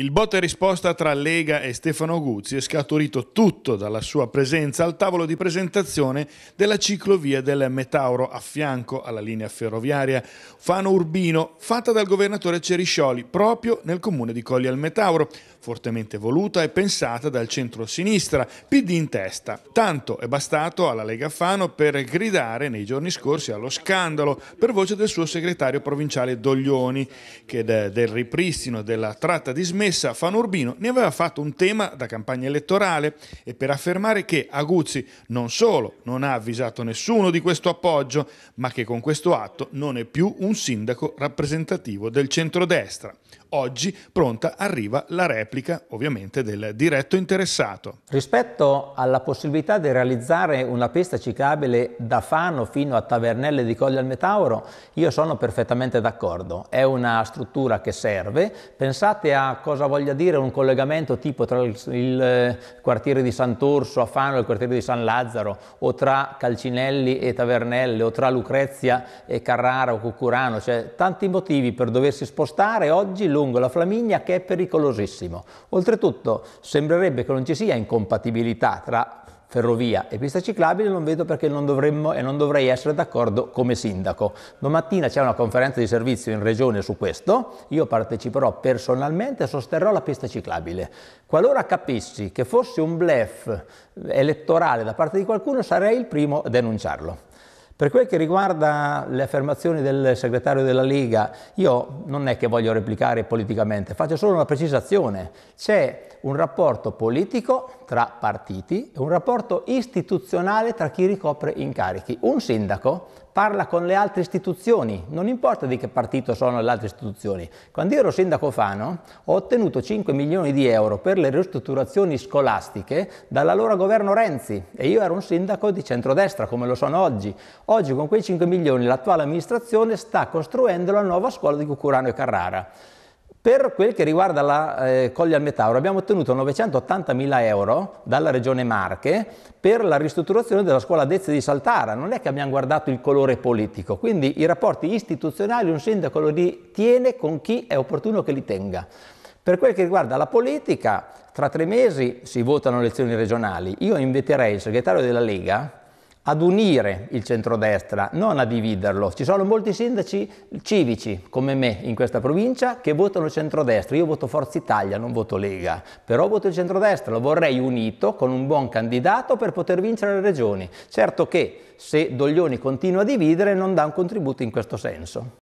Il botta e risposta tra Lega e Stefano Guzzi è scaturito tutto dalla sua presenza al tavolo di presentazione della ciclovia del Metauro a fianco alla linea ferroviaria Fano Urbino, fatta dal governatore Ceriscioli proprio nel comune di Colli al Metauro, fortemente voluta e pensata dal centro-sinistra, PD in testa. Tanto è bastato alla Lega Fano per gridare nei giorni scorsi allo scandalo per voce del suo segretario provinciale Doglioni, che del ripristino della tratta di smessa messa Fanurbino ne aveva fatto un tema da campagna elettorale e per affermare che Aguzzi non solo non ha avvisato nessuno di questo appoggio, ma che con questo atto non è più un sindaco rappresentativo del centrodestra. Oggi pronta arriva la replica, ovviamente, del diretto interessato. Rispetto alla possibilità di realizzare una pista ciclabile da Fano fino a Tavernelle di Colle al Metauro, io sono perfettamente d'accordo. È una struttura che serve. Pensate a cosa voglia dire un collegamento tipo tra il, il eh, quartiere di Sant'Orso a Fano e il quartiere di San Lazzaro, o tra Calcinelli e Tavernelle, o tra Lucrezia e Carrara o Cucurano. Cioè, tanti motivi per doversi spostare oggi lo lungo la Flaminia che è pericolosissimo. Oltretutto sembrerebbe che non ci sia incompatibilità tra ferrovia e pista ciclabile, non vedo perché non dovremmo e non dovrei essere d'accordo come sindaco. Domattina c'è una conferenza di servizio in regione su questo, io parteciperò personalmente e sosterrò la pista ciclabile. Qualora capissi che fosse un blef elettorale da parte di qualcuno sarei il primo a denunciarlo. Per quel che riguarda le affermazioni del segretario della Lega, io non è che voglio replicare politicamente, faccio solo una precisazione. C'è un rapporto politico tra partiti e un rapporto istituzionale tra chi ricopre incarichi. Un sindaco parla con le altre istituzioni, non importa di che partito sono le altre istituzioni. Quando io ero sindaco Fano ho ottenuto 5 milioni di euro per le ristrutturazioni scolastiche dall'allora governo Renzi e io ero un sindaco di centrodestra come lo sono oggi. Oggi con quei 5 milioni l'attuale amministrazione sta costruendo la nuova scuola di Cucurano e Carrara. Per quel che riguarda la eh, Colli al Metauro abbiamo ottenuto 980.000 euro dalla regione Marche per la ristrutturazione della scuola Dezze di Saltara, non è che abbiamo guardato il colore politico, quindi i rapporti istituzionali un sindaco li tiene con chi è opportuno che li tenga. Per quel che riguarda la politica, tra tre mesi si votano le elezioni regionali, io inviterei il segretario della Lega, ad unire il centrodestra, non a dividerlo. Ci sono molti sindaci civici come me in questa provincia che votano il centrodestra. Io voto Forza Italia, non voto Lega, però voto il centrodestra, lo vorrei unito con un buon candidato per poter vincere le regioni. Certo che se Doglioni continua a dividere non dà un contributo in questo senso.